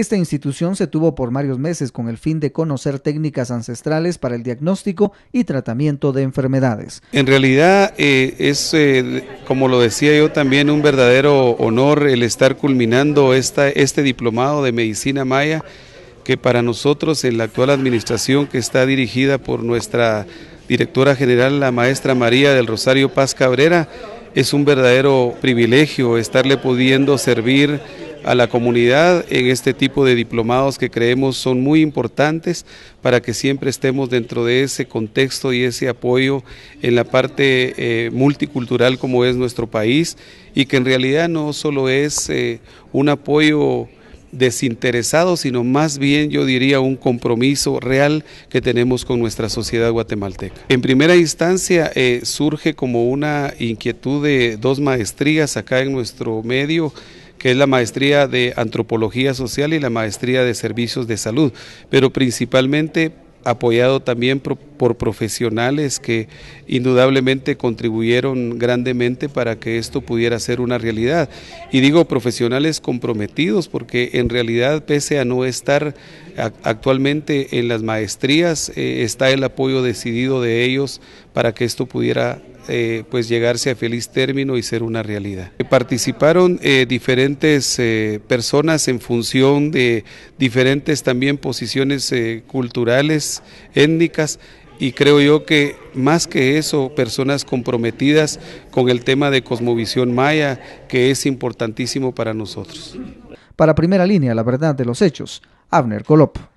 Esta institución se tuvo por varios meses con el fin de conocer técnicas ancestrales para el diagnóstico y tratamiento de enfermedades. En realidad eh, es, eh, como lo decía yo, también un verdadero honor el estar culminando este diplomado de medicina maya que para nosotros en la actual administración que está dirigida por nuestra directora general, la maestra María del Rosario Paz Cabrera, es un verdadero privilegio estarle pudiendo servir a la comunidad en este tipo de diplomados que creemos son muy importantes para que siempre estemos dentro de ese contexto y ese apoyo en la parte eh, multicultural como es nuestro país y que en realidad no solo es eh, un apoyo desinteresado, sino más bien yo diría un compromiso real que tenemos con nuestra sociedad guatemalteca. En primera instancia eh, surge como una inquietud de dos maestrías acá en nuestro medio que es la maestría de antropología social y la maestría de servicios de salud, pero principalmente apoyado también por profesionales que indudablemente contribuyeron grandemente para que esto pudiera ser una realidad. Y digo profesionales comprometidos porque en realidad pese a no estar actualmente en las maestrías, eh, está el apoyo decidido de ellos para que esto pudiera eh, pues llegarse a feliz término y ser una realidad. Eh, participaron diferentes personas en función de diferentes también posiciones culturales, étnicas y creo yo que más que eso, personas comprometidas con el tema de cosmovisión maya, que es importantísimo para nosotros. Para primera línea, la verdad de los hechos, Abner Colop.